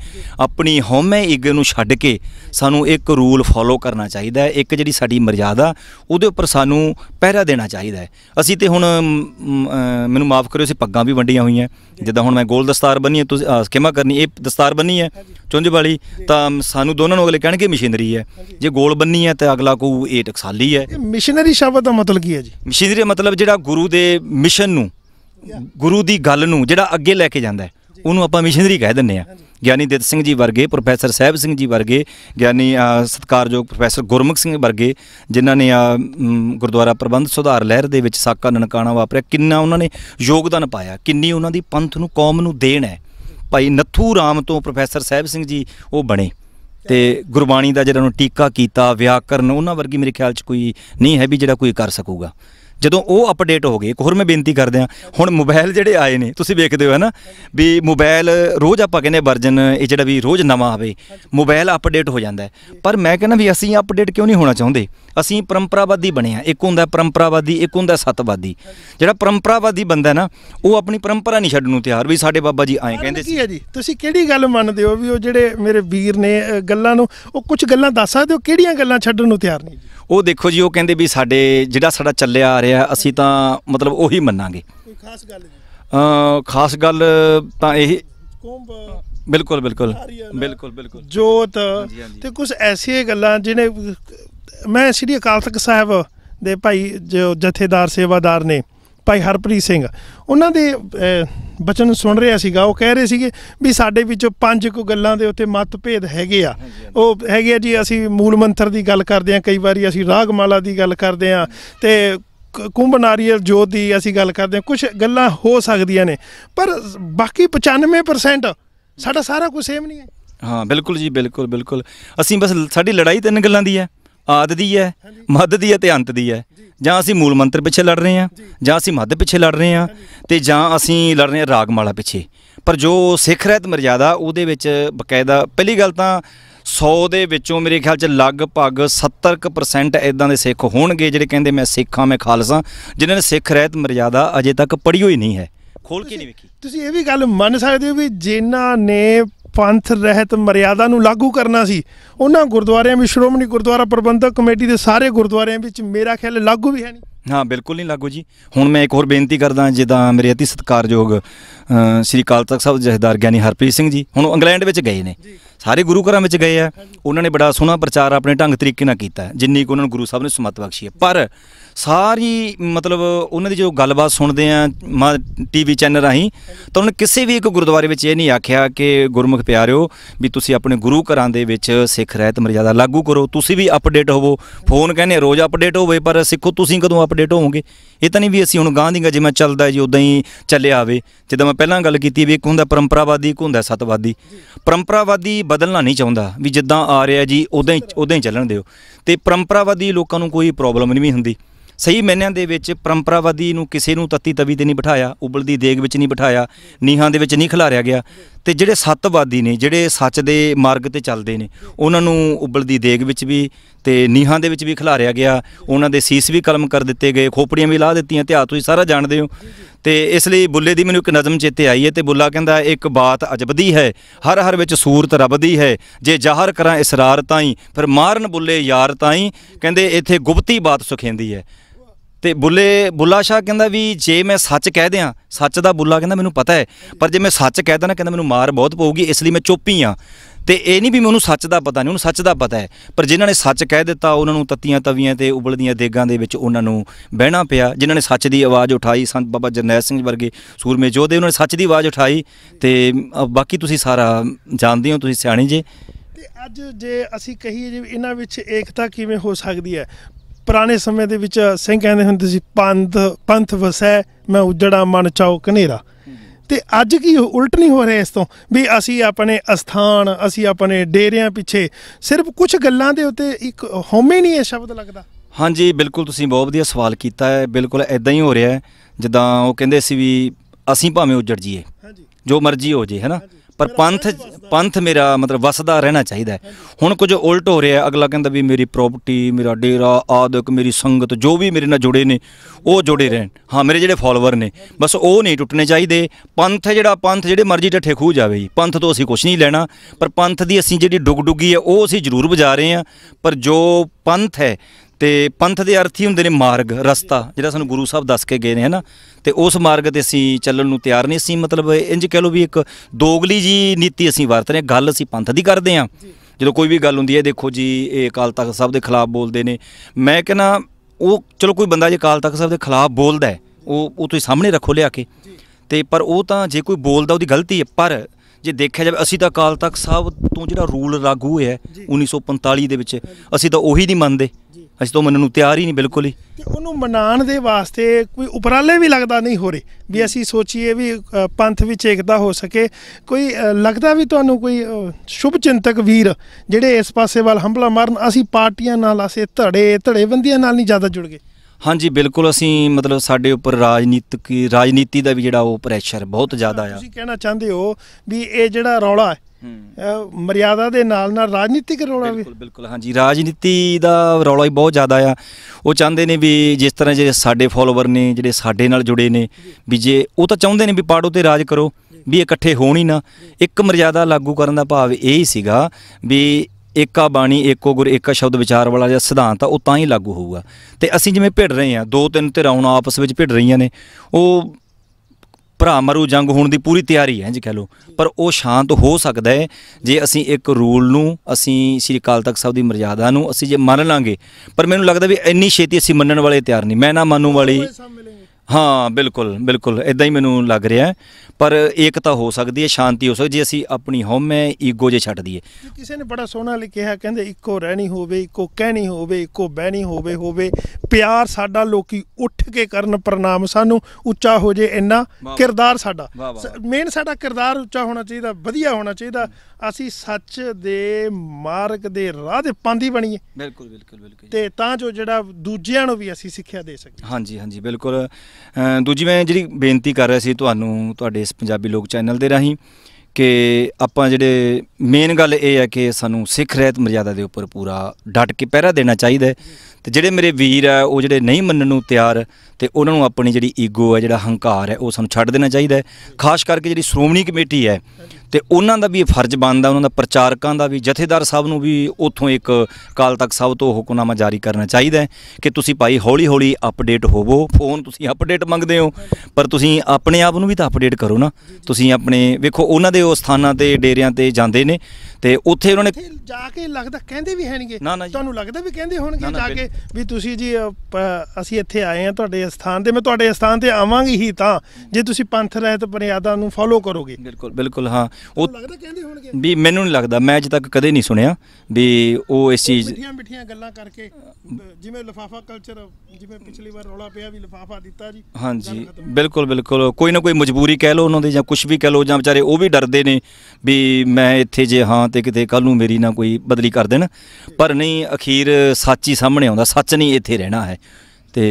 ਆਪਣੀ ਹਉਮੈ ਈਗੇ ਨੂੰ ਛੱਡ ਕੇ ਸਾਨੂੰ ਇੱਕ ਰੂਲ ਫੋਲੋ ਕਰਨਾ ਚਾਹੀਦਾ ਹੈ ਇੱਕ ਜਿਹੜੀ ਸਾਡੀ ਮਰਜ਼ਾਦਾ ਉਹਦੇ ਉੱਪਰ ਸਾਨੂੰ ਪਹਿਰਾ ਦੇਣਾ ਚਾਹੀਦਾ ਹੈ ਅਸੀਂ ਤੇ ਹੁਣ ਮੈਨੂੰ ਮਾਫ ਕਰਿਓ ਅਸੀਂ ਪੱਗਾਂ ਵੀ ਵੰਡੀਆਂ ਹੋਈਆਂ ਜਿੱਦਾਂ ਹੁਣ ਮੈਂ ਗੋਲ ਦਸਤਾਰ ਬੰਨੀ ਹੈ ਤੁਸੀਂ ਸਕੇਮਾ ਕਰਨੀ ਇਹ ਦਸਤਾਰ ਬੰਨੀ ਹੈ ਚੁੰਝ ਵਾਲੀ ਤਾਂ ਸਾਨੂੰ ਦੋਨਾਂ ਨੂੰ ਅਗਲੇ ਕਹਿਣਗੇ ਮਸ਼ੀਨਰੀ ਹੈ ਜੇ ਗੋਲ ਬੰਨੀ ਹੈ ਤਾਂ ਅਗਲਾ ਕੋ ਇਹ ਟਕਸਾਲੀ ਹੈ ਮਿਸ਼ਨਰੀ ਸ਼ਬਦ ਦਾ ਮਤਲਬ ਕੀ ਹੈ ਜੀ ਮਿਸ਼ਨਰੀ ਦਾ ਮਤਲਬ ਜਿਹੜਾ ਗੁਰੂ ਦੇ ਮਿਸ਼ਨ ਨੂੰ ਗੁਰੂ ਦੀ ਗੱਲ ਨੂੰ ਜਿਹੜਾ ਅੱਗੇ ਲੈ ਕੇ ਜਾਂਦਾ ਉਹਨੂੰ ਆਪਾਂ ਮਿਸ਼ਨਰੀ ਕਹਿ ਦਿੰਨੇ ਆ ਗਿਆਨੀ ਦਿੱਤ ਸਿੰਘ ਜੀ ਵਰਗੇ ਪ੍ਰੋਫੈਸਰ ਸਹਿਬ ਸਿੰਘ ਜੀ ਵਰਗੇ ਗਿਆਨੀ ਸਤਕਾਰਯੋਗ ਪ੍ਰੋਫੈਸਰ ਗੁਰਮੁਖ ਸਿੰਘ ਵਰਗੇ ਜਿਨ੍ਹਾਂ ਨੇ ਆ ਗੁਰਦੁਆਰਾ ਪ੍ਰਬੰਧ ਸੁਧਾਰ ਲਹਿਰ ਦੇ ਵਿੱਚ ਸਾਕਾ ਨਨਕਾਣਾ ਵਾਪਰਿਆ ਕਿੰਨਾ ਉਹਨਾਂ ਨੇ ਯੋਗਦਾਨ ਪਾਇਆ ਕਿੰਨੀ ਉਹਨਾਂ ਦੀ ਪੰਥ ਨੂੰ ਕੌਮ ਨੂੰ ਦੇਣ ਹੈ ਭਾਈ ਨੱਥੂ ਰਾਮ ਤੋਂ ਪ੍ਰੋਫੈਸਰ ਸਹਿਬ ਸਿੰਘ ਜੀ ਉਹ ਬਣੇ ਤੇ ਗੁਰਬਾਣੀ ਦਾ ਜਿਹੜਾ ਨੂੰ ਟੀਕਾ ਕੀਤਾ ਵਿਆਕਰਨ ਉਹਨਾਂ ਵਰਗੀ ਮੇਰੇ ਖਿਆਲ 'ਚ ਕੋਈ ਨਹੀਂ ਹੈ ਵੀ ਜਿਹੜਾ ਕੋਈ ਕਰ ਸਕੂਗਾ ਜਦੋਂ ਉਹ ਅਪਡੇਟ ਹੋ ਗਏ ਇੱਕ ਹੋਰ ਮੈਂ ਬੇਨਤੀ ਕਰਦੇ ਆ ਹੁਣ ਮੋਬਾਈਲ ਜਿਹੜੇ ਆਏ ਨੇ ਤੁਸੀਂ ਵੇਖਦੇ ਹੋ ਹੈ ਨਾ ਵੀ ਮੋਬਾਈਲ ਰੋਜ਼ ਆਪਾਂ ਕਹਿੰਦੇ ਵਰਜਨ ਇਹ ਜਿਹੜਾ ਵੀ ਰੋਜ਼ ਨਵਾਂ ਆਵੇ ਮੋਬਾਈਲ ਅਪਡੇਟ ਹੋ ਜਾਂਦਾ ਪਰ ਮੈਂ ਕਹਿੰਦਾ ਵੀ ਅਸੀਂ ਅਪਡੇਟ ਕਿਉਂ ਨਹੀਂ ਹੋਣਾ ਚਾਹੁੰਦੇ ਅਸੀਂ ਪਰੰਪਰਾਵਾਦੀ ਬਣੇ ਆ ਇੱਕ ਹੁੰਦਾ ਪਰੰਪਰਾਵਾਦੀ ਇੱਕ ਹੁੰਦਾ ਸਤਵਾਦੀ ਜਿਹੜਾ ਪਰੰਪਰਾਵਾਦੀ ਬੰਦਾ ਨਾ ਉਹ ਆਪਣੀ ਪਰੰਪਰਾ ਨਹੀਂ ਛੱਡਣ ਨੂੰ ਤਿਆਰ ਵੀ ਸਾਡੇ ਬਾਬਾ ਜੀ ਆਏ ਕਹਿੰਦੇ ਸੀ ਕੀ ਹੈ ਜੀ ਤੁਸੀਂ ਕਿਹੜੀ ਗੱਲ ਮੰਨਦੇ ਹੋ ਵੀ ਉਹ ਜਿਹੜੇ ਮੇਰੇ ਵੀਰ ਨੇ ਗੱਲਾਂ ਨੂੰ ਉਹ ਕੁਝ ਗੱਲਾਂ ਦੱਸ ਸਕਦੇ ਹੋ ਕਿਹੜੀਆਂ ਗੱਲਾਂ ਛੱਡਣ ਨੂੰ ਤਿਆਰ ਨਹੀਂ ਉਹ ਦੇਖੋ ਜੀ ਉਹ ਕਹਿੰਦੇ ਵੀ ਸਾਡੇ ਜਿਹੜਾ ਸਾਡਾ ਚੱਲਿਆ ਆ ਰਿਹਾ ਆ ਅਸੀਂ ਤਾਂ ਮਤਲਬ ਉਹੀ ਮੰਨਾਂਗੇ ਕੋਈ ਖਾਸ ਗੱਲ ਜੀ ਖਾਸ ਗੱਲ ਤਾਂ ਇਹ ਬਿਲਕੁਲ ਬਿਲਕੁਲ ਬਿਲਕੁਲ ਬਿਲਕੁਲ ਜੋਤ ਤੇ ਕੁਝ ਐਸੀਆਂ ਗੱਲਾਂ ਜਿਹਨੇ ਮੈਂ ਸ੍ਰੀ ਅਕਾਲ ਤਖਤ ਸਾਹਿਬ ਦੇ ਭਾਈ ਜੋ ਜਥੇਦਾਰ ਸੇਵਾਦਾਰ ਨੇ ਭਾਈ ਹਰਪ੍ਰੀਤ ਸਿੰਘ ਉਹਨਾਂ ਦੇ ਬਚਨ ਸੁਣ ਰਿਹਾ ਸੀਗਾ ਉਹ ਕਹਿ ਰਹੇ ਸੀਗੇ ਵੀ ਸਾਡੇ ਵਿੱਚੋਂ ਪੰਜ ਕੋ ਗੱਲਾਂ ਦੇ ਉੱਤੇ ਮਤਭੇਦ ਹੈਗੇ ਆ ਉਹ ਹੈਗੇ ਆ ਜੀ ਅਸੀਂ ਮੂਲ ਮੰਤਰ ਦੀ ਗੱਲ ਕਰਦੇ ਆ ਕਈ ਵਾਰੀ ਅਸੀਂ ਰਾਗ ਮਾਲਾ ਦੀ ਗੱਲ ਕਰਦੇ ਆ ਤੇ ਕੁੰਭ ਨਾਰੀਅਲ ਜੋ ਦੀ ਅਸੀਂ ਗੱਲ ਕਰਦੇ ਹਾਂ ਕੁਝ ਗੱਲਾਂ ਹੋ ਸਕਦੀਆਂ ਨੇ ਪਰ ਬਾਕੀ 95% ਸਾਡਾ ਸਾਰਾ ਕੁਝ ਸੇਮ ਨਹੀਂ ਹੈ ਹਾਂ ਬਿਲਕੁਲ ਜੀ ਬਿਲਕੁਲ ਬਿਲਕੁਲ ਅਸੀਂ ਬਸ ਸਾਡੀ ਲੜਾਈ ਤਿੰਨ ਗੱਲਾਂ ਦੀ ਹੈ ਆਦ ਦੀ ਹੈ ਮੱਧ ਦੀ ਹੈ ਤੇ ਅੰਤ ਦੀ ਹੈ ਜਾਂ ਅਸੀਂ ਮੂਲ ਮੰਤਰ ਪਿੱਛੇ ਲੜ ਰਹੇ ਹਾਂ ਜਾਂ ਅਸੀਂ ਮੱਧ ਪਿੱਛੇ ਲੜ ਰਹੇ ਹਾਂ ਤੇ ਜਾਂ ਅਸੀਂ ਲੜ ਰਹੇ ਹਾਂ ਰਾਗ ਮਾਲਾ ਪਿੱਛੇ ਪਰ ਜੋ ਸਿੱਖ ਰਹਿਤ ਮਰਜ਼ਾਦਾ ਉਹਦੇ ਵਿੱਚ ਬਕਾਇਦਾ ਪਹਿਲੀ ਗੱਲ ਤਾਂ 100 ਦੇ ਵਿੱਚੋਂ ਮੇਰੇ ਖਿਆਲ 'ਚ ਲਗਭਗ 70% ਇਦਾਂ ਦੇ ਸਿੱਖ ਹੋਣਗੇ ਜਿਹੜੇ ਕਹਿੰਦੇ ਮੈਂ ਸਿੱਖਾਂ ਮੈਂ ਖਾਲਸਾ ਜਿਨ੍ਹਾਂ ਨੇ ਸਿੱਖ ਰਹਿਤ ਮਰਜ਼ਾਦਾ ਅਜੇ ਤੱਕ ਪੜ੍ਹੀ ਹੋਈ ਨਹੀਂ ਹੈ ਖੋਲ ਕੇ ਨਹੀਂ ਵੇਖੀ ਤੁਸੀਂ ਇਹ ਵੀ ਗੱਲ ਮੰਨ ਸਕਦੇ ਹੋ ਵੀ ਜਿਨ੍ਹਾਂ ਨੇ ਪੰਥ ਰਹਿਤ ਮਰਿਆਦਾ ਨੂੰ ਲਾਗੂ ਕਰਨਾ ਸੀ ਉਹਨਾਂ ਗੁਰਦੁਆਰਿਆਂ ਵਿੱਚ ਸ਼੍ਰੋਮਣੀ ਗੁਰਦੁਆਰਾ ਪ੍ਰਬੰਧਕ ਕਮੇਟੀ ਦੇ ਸਾਰੇ ਗੁਰਦੁਆਰਿਆਂ ਵਿੱਚ ਮੇਰਾ ਖਿਆਲ ਲਾਗੂ ਵੀ ਹੈ ਨਹੀਂ ਹਾਂ ਬਿਲਕੁਲ ਨਹੀਂ ਲਾਗੂ ਜੀ ਹੁਣ ਮੈਂ ਇੱਕ ਹੋਰ ਬੇਨਤੀ ਕਰਦਾ ਜਿੱਦਾਂ ਮੇਰੇ ਅਤੀ ਸਤਿਕਾਰਯੋਗ ਸ੍ਰੀ ਅਕਾਲ ਤਖਤ ਸਾਹਿਬ ਜਥੇਦਾਰ ਗਿਆਨੀ ਹਰਪ੍ਰੀਤ ਸਿੰਘ ਜੀ ਹੁਣ ਇੰਗਲੈਂਡ ਵਿੱਚ ਗਏ ਨੇ ਸਾਰੇ ਗੁਰੂ ਘਰਾਂ ਵਿੱਚ ਗਏ ਆ ਉਹਨਾਂ ਨੇ ਬੜਾ ਸੋਹਣਾ ਪ੍ਰਚਾਰ ਆਪਣੇ ਢੰਗ ਤਰੀਕੇ ਨਾਲ ਕੀਤਾ ਜਿੰਨੀ ਕੁ ਉਹਨਾਂ ਨੂੰ ਗੁਰੂ ਸਾਹਿਬ ਨੇ ਸਮਤ ਬਖਸ਼ੀ ਹੈ ਪਰ ਸਾਰੀ ਮਤਲਬ ਉਹਨਾਂ ਦੀ ਜੋ ਗੱਲਬਾਤ ਸੁਣਦੇ ਆ ਟੀਵੀ ਚੈਨਲ ਰਾਹੀਂ ਤਾਂ ਉਹਨਾਂ ਕਿਸੇ ਵੀ ਇੱਕ ਗੁਰਦੁਆਰੇ ਵਿੱਚ ਇਹ ਨਹੀਂ ਆਖਿਆ ਕਿ ਗੁਰਮੁਖ ਪਿਆਰਿਓ ਵੀ ਤੁਸੀਂ ਆਪਣੇ ਗੁਰੂ ਘਰਾਂ ਦੇ ਵਿੱਚ ਸਿੱਖ ਰਹਿਤ ਮਰਜ਼ਾਦਾ ਲਾਗੂ ਕਰੋ ਤੁਸੀਂ ਵੀ ਅਪਡੇਟ ਹੋਵੋ ਫੋਨ ਕਹਿੰਦੇ ਰੋਜ਼ ਅਪਡੇਟ ਹੋਵੇ ਪਰ ਸਿੱਖੋ ਤੁਸੀਂ ਕਦੋਂ ਅਪਡੇਟ ਹੋਵੋਗੇ ਇਹ ਤਾਂ ਨਹੀਂ ਵੀ ਅਸੀਂ ਹੁਣ ਗਾਂਧੀ ਜਿਵੇਂ ਚੱਲਦਾ ਜੀ ਉਦਾਂ ਹੀ ਚੱਲਿਆ ਆਵੇ ਜਦੋਂ ਮੈਂ ਪਹਿਲਾਂ ਗੱਲ ਕੀਤੀ ਵੀ ਇੱਕ ਹੁੰਦਾ ਪਰੰਪਰਾਵਾਦੀ ਇੱਕ ਹੁੰਦਾ ਸਤਵਾਦੀ ਪਰੰਪਰਾਵਾਦੀ ਬਦਲਣਾ ਨਹੀਂ ਚਾਹੁੰਦਾ ਵੀ ਜਿੱਦਾਂ ਆ ਰਿਹਾ ਜੀ ਉਦਾਂ ਹੀ ਉਦਾਂ ਹੀ ਚੱਲਣ ਦਿਓ ਤੇ ਪਰੰਪਰਾਵਾਦੀ ਲੋਕਾਂ ਨੂੰ ਕੋਈ ਪ੍ਰੋਬਲਮ ਨਹੀਂ ਹੁੰਦੀ ਸਹੀ ਮੈਨਿਆਂ ਦੇ ਵਿੱਚ ਪਰੰਪਰਾਵਾਦੀ ਨੂੰ ਕਿਸੇ ਨੂੰ ਤੱਤੀ ਤਵੀ ਤੇ ਨਹੀਂ ਬਿਠਾਇਆ ਉਬਲਦੀ ਦੇਗ ਵਿੱਚ ਨਹੀਂ ਬਿਠਾਇਆ ਨੀਹਾਂ ਦੇ ਵਿੱਚ ਨਹੀਂ ਖਿਲਾਰਿਆ ਗਿਆ ਤੇ ਜਿਹੜੇ ਸਤਵਾਦੀ ਨੇ ਜਿਹੜੇ ਸੱਚ ਦੇ ਮਾਰਗ ਤੇ ਚੱਲਦੇ ਨੇ ਉਹਨਾਂ ਨੂੰ ਉਬਲਦੀ ਦੇਗ ਵਿੱਚ ਵੀ ਤੇ ਨੀਹਾਂ ਦੇ ਵਿੱਚ ਵੀ ਖਿਲਾਰਿਆ ਗਿਆ ਉਹਨਾਂ ਦੇ ਸੀਸ ਵੀ ਕਲਮ ਕਰ ਦਿੱਤੇ ਗਏ ਖੋਪੜੀਆਂ ਵੀ ਲਾ ਦਿੱਤੀਆਂ ਇਤਿਹਾਸ ਤੁਸੀਂ ਸਾਰਾ ਜਾਣਦੇ ਹੋ ਤੇ ਇਸ ਲਈ ਬੁੱਲੇ ਦੀ ਮੈਨੂੰ ਇੱਕ ਨਜ਼ਮ ਚੇਤੇ ਆਈ ਹੈ ਤੇ ਬੁੱਲਾ ਕਹਿੰਦਾ ਇੱਕ ਬਾਤ ਅਜਬਦੀ ਹੈ ਹਰ ਹਰ ਵਿੱਚ ਸੂਰਤ ਦੀ ਹੈ ਜੇ ਜ਼ਾਹਰ ਕਰਾਂ ਇਸਰਾਰ ਤਾਈਂ ਫਿਰ ਮਾਰਨ ਬੁੱਲੇ ਯਾਰ ਤਾਈਂ ਕਹਿੰਦੇ ਇੱਥੇ ਗੁਪਤੀ ਬਾਤ ਸੁਖੇਂਦੀ ਹੈ ਤੇ ਬੁੱਲੇ ਬੁੱਲਾ ਸ਼ਾਹ ਕਹਿੰਦਾ ਵੀ ਜੇ ਮੈਂ ਸੱਚ ਕਹਿ ਦਿਆਂ ਸੱਚ ਦਾ ਬੁੱਲਾ ਕਹਿੰਦਾ ਮੈਨੂੰ ਪਤਾ ਹੈ ਪਰ ਜੇ ਮੈਂ ਸੱਚ ਕਹਿ ਦਾਂ ਕਹਿੰਦਾ ਮੈਨੂੰ ਮਾਰ ਬਹੁਤ ਪਊਗੀ ਇਸ ਲਈ ਮੈਂ ਚੁੱਪ ਹੀ ਆ ਤੇ ਇਹ ਨਹੀਂ ਵੀ ਮੈਨੂੰ ਸੱਚ ਦਾ ਪਤਾ ਨਹੀਂ ਉਹਨੂੰ ਸੱਚ ਦਾ ਪਤਾ ਹੈ ਪਰ ਜਿਨ੍ਹਾਂ ਨੇ ਸੱਚ ਕਹਿ ਦਿੱਤਾ ਉਹਨਾਂ ਨੂੰ ਤੱਤੀਆਂ ਤਵੀਆਂ ਤੇ ਉਬਲਦੀਆਂ ਦੇਗਾਂ ਦੇ ਵਿੱਚ ਉਹਨਾਂ ਨੂੰ ਬਹਿਣਾ ਪਿਆ ਜਿਨ੍ਹਾਂ ਨੇ ਸੱਚ ਦੀ ਆਵਾਜ਼ ਉਠਾਈ ਸੰਤ ਬਾਬਾ ਜਰਨੈਲ ਸਿੰਘ ਵਰਗੇ ਸੂਰਮੇ ਜੋਧੇ ਉਹਨਾਂ ਨੇ ਸੱਚ ਦੀ ਆਵਾਜ਼ ਉਠਾਈ ਤੇ ਬਾਕੀ ਤੁਸੀਂ ਸਾਰਾ ਜਾਣਦੇ ਹੋ ਤੁਸੀਂ ਸਿਆਣੇ ਜੇ ਤੇ ਅੱਜ ਜੇ ਅਸੀਂ ਕਹੀਏ ਜੀ ਇਹਨਾਂ ਵਿੱਚ ਏਕਤਾ ਕਿਵੇਂ ਹੋ ਸਕਦੀ ਹੈ ਪੁਰਾਣੇ ਸਮੇਂ ਦੇ ਵਿੱਚ ਸਿੰਘ ਕਹਿੰਦੇ ਹੁੰਦੇ ਸੀ ਪੰਥ ਪੰਥ ਵਸੈ ਮੈਂ ਉਜੜਾ ਮਨ ਚਾਉ ਕਨੇਰਾ ਤੇ ਅੱਜ ਕੀ ਉਲਟ ਨਹੀਂ ਹੋ ਰਿਹਾ ਇਸ ਤੋਂ ਵੀ ਅਸੀਂ ਆਪਣੇ ਅਸਥਾਨ ਅਸੀਂ ਆਪਣੇ ਡੇਰਿਆਂ ਪਿੱਛੇ ਸਿਰਫ ਕੁਝ ਗੱਲਾਂ ਦੇ ਉੱਤੇ ਇੱਕ ਹੋਮੇ ਨਹੀਂ ਇਹ ਸ਼ਬਦ ਲੱਗਦਾ ਹਾਂਜੀ ਬਿਲਕੁਲ ਤੁਸੀਂ ਬਹੁਤ ਵਧੀਆ ਸਵਾਲ ਕੀਤਾ ਹੈ ਬਿਲਕੁਲ ਐਦਾਂ ਹੀ ਹੋ ਰਿਹਾ ਹੈ ਜਿੱਦਾਂ ਉਹ ਕਹਿੰਦੇ ਸੀ ਵੀ ਅਸੀਂ ਭਾਵੇਂ ਉਜੜ ਜੀਏ ਜੋ ਮਰਜ਼ੀ ਹੋ ਜੇ ਹੈਨਾ ਪਰ ਪੰਥ ਪੰਥ ਮੇਰਾ ਮਤਲਬ ਵਸਦਾ ਰਹਿਣਾ ਚਾਹੀਦਾ ਹੈ ਹੁਣ ਕੁਝ ਉਲਟ ਹੋ ਰਿਹਾ ਅਗਲਾ ਕਹਿੰਦਾ ਵੀ ਮੇਰੀ ਪ੍ਰਾਪਰਟੀ ਮੇਰਾ ਡੇਰਾ ਆਦਿਕ ਮੇਰੀ ਸੰਗਤ ਜੋ ਵੀ ਮੇਰੇ ਨਾਲ ਜੁੜੇ ਨੇ ਉਹ ਜੁੜੇ ਰਹਿਣ ਹਾਂ ਮੇਰੇ ਜਿਹੜੇ ਫਾਲੋਅਰ ਨੇ ਬਸ ਉਹ ਨਹੀਂ ਟੁੱਟਣੇ ਚਾਹੀਦੇ ਪੰਥ ਜਿਹੜਾ ਪੰਥ ਜਿਹੜੇ ਮਰਜ਼ੀ ਡੱਠੇ ਖੂ ਜਾਵੇ ਜੀ ਪੰਥ ਤੋਂ ਅਸੀਂ ਕੁਝ ਨਹੀਂ ਲੈਣਾ ਪਰ ਪੰਥ ਦੀ ਅਸੀਂ ਜਿਹੜੀ ਡੁਗੀ ਹੈ ਉਹ ਅਸੀਂ ਜ਼ਰੂਰ ਬਜਾ ਰਹੇ ਹਾਂ ਪਰ ਜੋ ਪੰਥ ਹੈ ਤੇ ਪੰਥ ਦੇ ਅਰਥ ਹੀ ਹੁੰਦੇ ਨੇ ਮਾਰਗ ਰਸਤਾ ਜਿਹੜਾ ਸਾਨੂੰ ਗੁਰੂ ਸਾਹਿਬ ਦੱਸ ਕੇ ਗਏ ਨੇ ਹਨਾ ਤੇ ਉਸ ਮਾਰਗ ਤੇ ਅਸੀਂ ਚੱਲਣ ਨੂੰ ਤਿਆਰ ਨਹੀਂ ਸੀ ਮਤਲਬ ਇੰਜ ਕਹਿ ਲਓ ਵੀ ਇੱਕ ਦੋਗਲੀ ਜੀ ਨੀਤੀ ਅਸੀਂ ਵਰਤ ਰਹੇ ਗੱਲ ਅਸੀਂ ਪੰਥ ਦੀ ਕਰਦੇ ਆ ਜਦੋਂ ਕੋਈ ਵੀ ਗੱਲ ਹੁੰਦੀ ਹੈ ਦੇਖੋ ਜੀ ਇਹ ਅਕਾਲ ਤਖਤ ਸਾਹਿਬ ਦੇ ਖਿਲਾਫ ਬੋਲਦੇ ਨੇ ਮੈਂ ਕਹਿੰਦਾ ਉਹ ਚਲੋ ਕੋਈ ਬੰਦਾ ਜੇ ਅਕਾਲ ਤਖਤ ਸਾਹਿਬ ਦੇ ਖਿਲਾਫ ਬੋਲਦਾ ਉਹ ਉਹ ਤੁਸੀਂ ਸਾਹਮਣੇ ਰੱਖੋ ਲਿਆ ਕੇ ਤੇ ਪਰ ਉਹ ਤਾਂ ਜੇ ਕੋਈ ਬੋਲਦਾ ਉਹਦੀ ਗਲਤੀ ਹੈ ਪਰ ਜੇ ਦੇਖਿਆ ਜਾਵੇ ਅਸੀਂ ਤਾਂ ਅਕਾਲ ਤਖਤ ਸਾਹਿਬ ਤੋਂ ਜਿਹੜਾ ਰੂਲ ਲਾਗੂ ਹੋਇਆ 1945 ਦੇ ਵਿੱਚ ਅਸੀਂ ਤਾਂ ਉਹੀ ਨਹੀਂ ਮੰਨਦੇ ਅਸੀਂ ਤਾਂ ਮੰਨਣ ਨੂੰ ਤਿਆਰ ਹੀ ਨਹੀਂ ਬਿਲਕੁਲ ਹੀ ਤੇ ਉਹਨੂੰ ਮਨਾਣ ਦੇ ਵਾਸਤੇ ਕੋਈ ਉਪਰਾਲੇ ਵੀ ਲੱਗਦਾ ਨਹੀਂ ਹੋ ਰਹੇ ਵੀ ਅਸੀਂ ਸੋਚੀਏ ਵੀ ਪੰਥ ਵਿੱਚ ਏਕਤਾ ਹੋ ਸਕੇ ਕੋਈ ਲੱਗਦਾ ਵੀ ਤੁਹਾਨੂੰ ਕੋਈ ਸ਼ੁਭ ਚਿੰਤਕ ਵੀਰ ਜਿਹੜੇ ਇਸ ਪਾਸੇ ਵੱਲ ਹੰਭਲਾ ਮਾਰਨ ਅਸੀਂ ਪਾਰਟੀਆਂ ਨਾਲ ਅਸੀਂ ਧੜੇ ਧੜੇ ਬੰਦੀਆਂ ਨਾਲ ਨਹੀਂ ਜ਼ਿਆਦਾ ਜੁੜ ਗਏ ਹਾਂਜੀ ਬਿਲਕੁਲ ਅਸੀਂ ਮਤਲਬ ਸਾਡੇ ਉੱਪਰ ਰਾਜਨੀਤਿਕ ਰਾਜਨੀਤੀ ਦਾ ਵੀ ਜਿਹੜਾ ਉਹ ਪ੍ਰੈਸ਼ਰ ਬਹੁਤ ਜ਼ਿਆਦਾ ਆ ਤੁਸੀਂ ਕਹਿਣਾ ਚਾਹੁੰਦੇ ਹੋ ਵੀ ਇਹ ਜਿਹੜਾ ਰੌਲਾ ਹੈ ਮਰਿਆਦਾ ਦੇ ਨਾਲ ਨਾਲ ਰਾਜਨੀਤਿਕ ਰੌਲਾ ਵੀ ਬਿਲਕੁਲ ਬਿਲਕੁਲ ਹਾਂਜੀ ਰਾਜਨੀਤੀ ਦਾ ਰੌਲਾ ਹੀ ਬਹੁਤ ਜ਼ਿਆਦਾ ਆ ਉਹ ਚਾਹੁੰਦੇ ਨੇ ਵੀ ਜਿਸ ਤਰ੍ਹਾਂ ਜਿਹੜੇ ਸਾਡੇ ਫਾਲੋਅਰ ਨੇ ਜਿਹੜੇ ਸਾਡੇ ਨਾਲ ਜੁੜੇ ਨੇ ਵੀ ਜੇ ਉਹ ਤਾਂ ਚਾਹੁੰਦੇ ਨੇ ਵੀ ਪਾੜੋ ਤੇ ਰਾਜ ਕਰੋ ਵੀ ਇਕੱਠੇ ਹੋਣ ਹੀ ਨਾ ਇੱਕ ਮਰਿਆਦਾ ਲਾਗੂ ਕਰਨ ਦਾ ਭਾਵ ਇਹ ਹੀ ਸੀਗਾ ਵੀ ਏਕਾ ਬਾਣੀ ਏਕੋ ਗੁਰ ਏਕਾ ਸ਼ਬਦ ਵਿਚਾਰ ਵਾਲਾ ਜਿਹੜਾ ਸਿਧਾਂਤ ਆ ਉਹ ਤਾਂ ਹੀ ਲਾਗੂ ਹੋਊਗਾ ਤੇ ਅਸੀਂ ਜਿਵੇਂ ਭਿੜ ਰਹੇ ਆ ਦੋ ਤਿੰਨ ਧਿਰਾਂ ਆਪਸ ਵਿੱਚ ਭਿੜ ਰਹੀਆਂ ਨੇ ਉਹ ਭਰਾ ਮਰੂ ਜੰਗ ਹੋਣ ਦੀ ਪੂਰੀ ਤਿਆਰੀ ਹੈ ਜੀ ਕਹ ਲੋ ਪਰ ਉਹ ਸ਼ਾਂਤ ਹੋ ਸਕਦਾ ਹੈ ਜੇ ਅਸੀਂ ਇੱਕ ਰੂਲ ਨੂੰ ਅਸੀਂ ਸ੍ਰੀ ਅਕਾਲ ਤਖਤ ਸਾਹਿਬ ਦੀ ਮਰਜ਼ਾਦਾ ਨੂੰ ਅਸੀਂ ਜੇ ਮੰਨ ਲਾਂਗੇ ਪਰ ਮੈਨੂੰ ਲੱਗਦਾ ਵੀ ਇੰਨੀ ਛੇਤੀ ਅਸੀਂ ਮੰਨਣ ਵਾਲੇ ਤਿਆਰ ਨਹੀਂ ਮੈਂ ਨਾ ਮੰਨੂ ਵਾਲੀ ਹਾਂ ਬਿਲਕੁਲ ਬਿਲਕੁਲ ਇਦਾਂ ਹੀ ਮੈਨੂੰ ਲੱਗ ਰਿਹਾ ਹੈ ਪਰ ਤਾਂ ਹੋ ਸਕਦੀ ਹੈ ਸ਼ਾਂਤੀ ਹੋ ਸਕਦੀ ਜੇ ਅਸੀਂ ਆਪਣੀ ਹਉਮੈ ਈਗੋ ਜੇ ਛੱਡ ਦਈਏ ਕਿਸੇ ਨੇ ਬੜਾ ਸੋਹਣਾ ਲਿਖਿਆ ਕਹਿੰਦੇ ਇੱਕੋ ਰਹਿਣੀ ਹੋਵੇ ਇੱਕੋ ਕਹਿਣੀ ਹੋਵੇ ਇੱਕੋ ਬਹਿਣੀ ਹੋਵੇ ਹੋਵੇ ਪਿਆਰ ਸਾਡਾ ਲੋਕੀ ਉੱਠ ਕੇ ਕਰਨ ਪ੍ਰਣਾਮ ਸਾਨੂੰ ਉੱਚਾ ਹੋ ਜੇ ਇੰਨਾ ਕਿਰਦਾਰ ਸਾਡਾ ਮੇਨ ਸਾਡਾ ਕਿਰਦਾਰ ਉੱਚਾ ਹੋਣਾ ਚਾਹੀਦਾ ਵਧੀਆ ਹੋਣਾ ਚਾਹੀਦਾ ਅਸੀਂ ਸੱਚ ਦੇ ਮਾਰਗ ਦੇ ਰਾਹ ਦੇ ਪਾਂਦੀ ਬਣੀਏ ਬਿਲਕੁਲ ਬਿਲਕੁਲ ਬਿਲਕੁਲ ਤੇ ਤਾਂ ਜੋ ਜਿਹੜਾ ਦੂਜਿਆਂ ਨੂੰ ਵੀ ਅਸੀਂ ਸਿੱਖਿਆ ਦੇ ਸਕੀਏ ਹਾਂਜੀ ਹਾਂਜੀ ਬਿਲਕੁਲ ਦੂਜੀ ਮੈਂ ਜਿਹੜੀ ਬੇਨਤੀ ਕਰ ਰਿਹਾ ਸੀ ਤੁਹਾਨੂੰ ਤੁਹਾਡੇ ਇਸ ਪੰਜਾਬੀ ਲੋਕ ਚੈਨਲ ਦੇ ਰਾਹੀਂ ਕਿ ਆਪਾਂ ਜਿਹੜੇ ਮੇਨ ਗੱਲ ਇਹ ਹੈ ਕਿ ਸਾਨੂੰ ਸਿੱਖ ਰਹਿਤ ਮਰਜ਼ਾਦਾ ਦੇ ਉੱਪਰ ਪੂਰਾ ਡਟ ਕੇ ਪਹਿਰਾ ਦੇਣਾ ਚਾਹੀਦਾ ਤੇ ਜਿਹੜੇ ਮੇਰੇ ਵੀਰ ਆ ਉਹ ਜਿਹੜੇ ਨਹੀਂ ਮੰਨਣ ਨੂੰ ਤਿਆਰ ਤੇ ਉਹਨਾਂ ਨੂੰ ਆਪਣੀ ਜਿਹੜੀ ਈਗੋ ਹੈ ਜਿਹੜਾ ਹੰਕਾਰ ਹੈ ਉਹ ਸਾਨੂੰ ਛੱਡ ਦੇਣਾ ਚਾਹੀਦਾ ਹੈ ਖਾਸ ਕਰਕੇ ਜਿਹੜੀ ਸ਼੍ਰੋਮਣੀ ਕਮੇਟੀ ਹੈ ਤੇ ਉਹਨਾਂ ਦਾ ਵੀ ਫਰਜ਼ ਬਣਦਾ ਉਹਨਾਂ ਦਾ ਪ੍ਰਚਾਰਕਾਂ ਦਾ ਵੀ ਜਥੇਦਾਰ ਸਾਹਿਬ ਨੂੰ ਵੀ ਉੱਥੋਂ ਇੱਕ ਕਾਲ ਤੱਕ ਸਭ ਤੋਂ ਹੁਕਮਨਾਮਾ ਜਾਰੀ ਕਰਨਾ ਚਾਹੀਦਾ ਹੈ ਕਿ ਤੁਸੀਂ ਭਾਈ ਹੌਲੀ-ਹੌਲੀ ਅਪਡੇਟ ਹੋਵੋ ਫੋਨ ਤੁਸੀਂ ਅਪਡੇਟ ਮੰਗਦੇ ਹੋ ਪਰ ਤੁਸੀਂ ਆਪਣੇ ਆਪ ਨੂੰ ਵੀ ਤਾਂ ਅਪਡੇਟ ਕਰੋ ਨਾ ਤੁਸੀਂ ਆਪਣੇ ਵੇਖੋ ਉਹਨਾਂ ਦੇ ਉਹ ਸਥਾਨਾਂ ਤੇ ਡੇਰਿਆਂ ਤੇ ਜਾਂਦੇ ਨੇ ਤੇ ਉੱਥੇ ਉਹਨਾਂ ਨੇ ਜਾ ਕੇ ਲੱਗਦਾ ਕਹਿੰਦੇ ਵੀ ਹੈਣਗੇ ਤੁਹਾਨੂੰ ਲੱਗਦਾ ਵੀ ਕਹਿੰਦੇ ਹੋਣਗੇ ਜਾ ਕੇ ਵੀ ਤੁਸੀਂ ਜੀ ਅਸੀਂ ਇੱਥੇ ਆਏ ਆ ਤੁਹਾਡੇ ਸਥਾਨ ਤੇ ਮੈਂ ਤੁਹਾਡੇ ਸਥਾਨ ਤੇ ਆਵਾਂਗੀ ਹੀ ਤਾਂ ਜੇ ਤੁਸੀਂ ਪੰਥ ਰਹਿਤ ਪਰਿਆਦਾ ਨੂੰ ਫੋਲੋ ਕਰੋਗੇ ਬਿਲਕੁਲ ਬਿਲਕੁਲ ਹਾਂ ਉਹ ਲੱਗਦਾ ਕਹਿੰਦੇ ਹੋਣਗੇ ਵੀ ਮੈਨੂੰ ਨਹੀਂ ਲੱਗਦਾ ਮੈਂ ਅਜੇ ਤੱਕ ਕਦੇ ਨਹੀਂ ਸੁਣਿਆ ਵੀ ਉਹ ਇਸ ਚੀਜ਼ ਮਿੱਠੀਆਂ ਮਿੱਠੀਆਂ ਗੱਲਾਂ ਕਰਕੇ ਜਿਵੇਂ ਲਫਾਫਾ ਕਲਚਰ ਜਿਵੇਂ ਪਿਛਲੀ ਵਾਰ ਰੌਲਾ ਪਿਆ ਵੀ ਲਫਾਫਾ ਦਿੱਤਾ ਜੀ ਹਾਂਜੀ ਬਿਲਕੁਲ ਬਿਲਕੁਲ ਕੋਈ ਨਾ ਕੋਈ ਮਜਬੂਰੀ ਕਹਿ ਲਓ ਉਹਨਾਂ ਦੀ ਜਾਂ ਕੁਝ ਵੀ ਕਹਿ ਲਓ ਜਾਂ ਵਿਚਾਰੇ ਉਹ ਵੀ ਡਰਦੇ ਨੇ ਵੀ ਮੈਂ ਇੱਥੇ ਜੇ ਹਾਂ ਤੇ ਕਿਤੇ ਕੱਲ ਨੂੰ ਮੇਰੀ ਨਾ ਕੋਈ ਬਦਲੀ ਕਰ ਦੇਣ ਪਰ ਨਹੀਂ ਅਖੀਰ ਸੱਚ ਹੀ ਸਾਹਮਣੇ ਆਉਂਦਾ ਸੱਚ ਨਹੀਂ ਇੱਥੇ ਰਹਿਣਾ ਹੈ ਤੇ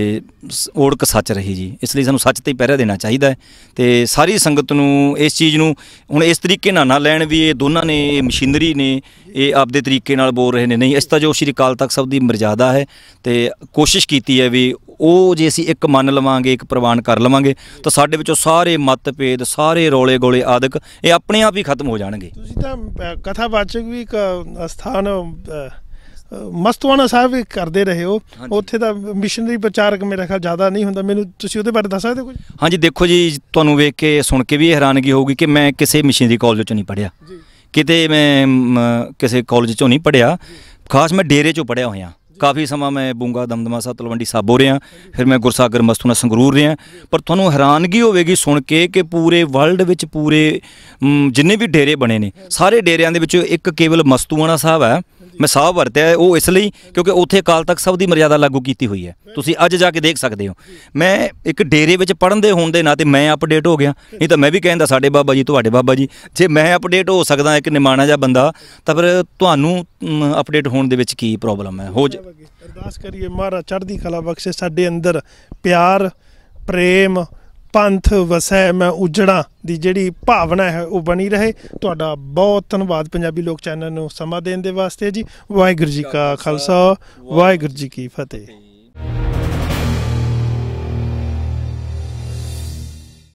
ਔੜਕ ਸੱਚ ਰਹੀ ਜੀ ਇਸ ਲਈ ਸਾਨੂੰ ਸੱਚ ਤੇ ਪਹਿਰਾ ਦੇਣਾ ਚਾਹੀਦਾ ਹੈ ਤੇ ਸਾਰੀ ਸੰਗਤ ਨੂੰ ਇਸ ਚੀਜ਼ ਨੂੰ ਹੁਣ ਇਸ ਤਰੀਕੇ ਨਾਲ ਨਾ ਲੈਣ ਵੀ ਇਹ ਦੋਨਾਂ ਨੇ ਇਹ ਮਸ਼ੀਨਰੀ ਨੇ ਇਹ ਆਪਦੇ ਤਰੀਕੇ ਨਾਲ ਬੋਲ ਰਹੇ ਨੇ ਨਹੀਂ ਇਸ ਤਾਂ ਜੋ ਸ਼੍ਰੀ ਕਾਲ ਤੱਕ ਸਭ ਦੀ ਮਰਜ਼ਾਦਾ ਹੈ ਤੇ ਕੋਸ਼ਿਸ਼ ਕੀਤੀ ਹੈ ਵੀ ਉਹ ਜੇ ਅਸੀਂ ਇੱਕ ਮੰਨ ਲਵਾਂਗੇ ਇੱਕ ਪ੍ਰਵਾਨ ਕਰ ਲਵਾਂਗੇ ਤਾਂ ਸਾਡੇ ਵਿੱਚੋਂ ਸਾਰੇ ਮਤਭੇਦ ਸਾਰੇ ਰੋਲੇ ਗੋਲੇ ਆਦਿਕ ਇਹ ਆਪਣੇ ਆਪ ਹੀ ਖਤਮ ਹੋ ਜਾਣਗੇ ਤੁਸੀਂ ਤਾਂ ਕਥਾਵਾਚਕ ਵੀ ਇੱਕ ਸਥਾਨ ਮਸਤਵਾਨਾ ਸਾਹਿਬ ਕਰਦੇ ਰਹੇ ਹੋ ਉੱਥੇ ਦਾ ਮਿਸ਼ਨਰੀ ਪ੍ਰਚਾਰਕ ਮੇਰੇ ਖਿਆਲ ਜ਼ਿਆਦਾ ਨਹੀਂ ਹੁੰਦਾ ਮੈਨੂੰ ਤੁਸੀਂ ਉਹਦੇ ਬਾਰੇ ਦੱਸ ਸਕਦੇ ਕੁਝ ਹਾਂਜੀ ਦੇਖੋ ਜੀ ਤੁਹਾਨੂੰ ਵੇਖ ਕੇ ਸੁਣ ਕੇ ਵੀ ਹੈਰਾਨਗੀ ਹੋਊਗੀ ਕਿ ਮੈਂ ਕਿਸੇ ਮਿਸ਼ਨਰੀ ਕਾਲਜ ਚੋਂ ਨਹੀਂ ਪੜਿਆ ਕਿਤੇ ਮੈਂ ਕਿਸੇ ਕਾਲਜ ਚੋਂ ਨਹੀਂ ਪੜਿਆ ਖਾਸ ਮੈਂ ਡੇਰੇ ਚੋਂ ਪੜਿਆ ਹੋਇਆ ਕਾਫੀ ਸਮਾਂ ਮੈਂ ਬੂੰਗਾ ਦਮਦਮਾ ਸਾਹਿਬ ਤਲਵੰਡੀ ਸਾਬੋ ਰਿਹਾ ਫਿਰ ਮੈਂ ਗੁਰਸਾਗਰ ਮਸਤੂਨਾ ਸੰਗਰੂਰ ਰਿਹਾ ਪਰ ਤੁਹਾਨੂੰ ਹੈਰਾਨਗੀ ਹੋਵੇਗੀ ਸੁਣ ਕੇ ਕਿ ਪੂਰੇ ਵਰਲਡ ਵਿੱਚ ਪੂਰੇ ਜਿੰਨੇ ਵੀ ਡੇਰੇ ਬਣੇ ਨੇ ਸਾਰੇ ਡੇਰਿਆਂ ਦੇ ਵਿੱਚੋਂ ਇੱਕ ਕੇਵਲ ਮਸਤੂਆਣਾ ਸਾਹਿਬ ਹੈ ਮੈਂ ਸਾਹ ਵਰਤਿਆ ਉਹ ਇਸ ਲਈ ਕਿਉਂਕਿ ਉੱਥੇ ਕਾਲ ਤੱਕ ਸਭ ਦੀ ਮਰਿਆਦਾ ਲਾਗੂ ਕੀਤੀ ਹੋਈ ਹੈ ਤੁਸੀਂ ਅੱਜ ਜਾ ਕੇ ਦੇਖ ਸਕਦੇ ਹੋ ਮੈਂ ਇੱਕ ਡੇਰੇ ਵਿੱਚ ਪੜਨ ਦੇ ਹੋਣ ਦੇ ਨਾਤੇ ਮੈਂ ਅਪਡੇਟ ਹੋ ਗਿਆ ਨਹੀਂ ਤਾਂ ਮੈਂ ਵੀ ਕਹਿੰਦਾ ਸਾਡੇ ਬਾਬਾ ਜੀ ਤੁਹਾਡੇ ਬਾਬਾ ਜੀ ਜੇ ਮੈਂ ਅਪਡੇਟ ਹੋ ਸਕਦਾ ਇੱਕ ਨਿਮਾਣਾ ਜਿਹਾ ਬੰਦਾ ਤਾਂ ਫਿਰ ਤੁਹਾਨੂੰ ਅਪਡੇਟ ਹੋਣ ਦੇ ਵਿੱਚ ਕੀ ਪ੍ਰੋਬਲਮ ਹੈ ਹੋ ਅਰਦਾਸ ਕਰੀਏ ਮਹਾਰਾਜ ਚੜ੍ਹਦੀ ਕਲਾ ਬਖਸ਼ੇ ਸਾਡੇ ਅੰਦਰ ਪਿਆਰ ਪ੍ਰੇਮ ਪੰਥ ਵਸੈ ਮੈਂ ਉਜੜਾ ਦੀ ਜਿਹੜੀ ਭਾਵਨਾ ਹੈ ਉਹ ਬਣੀ ਰਹੇ ਤੁਹਾਡਾ ਬਹੁਤ ਧੰਨਵਾਦ ਪੰਜਾਬੀ ਲੋਕ ਚੈਨਲ ਨੂੰ ਸਮਾਂ ਦੇਣ ਦੇ ਵਾਸਤੇ ਜੀ ਵਾਹਿਗੁਰੂ ਜੀ ਕਾ ਖਾਲਸਾ ਵਾਹਿਗੁਰੂ ਜੀ ਕੀ ਫਤਿਹ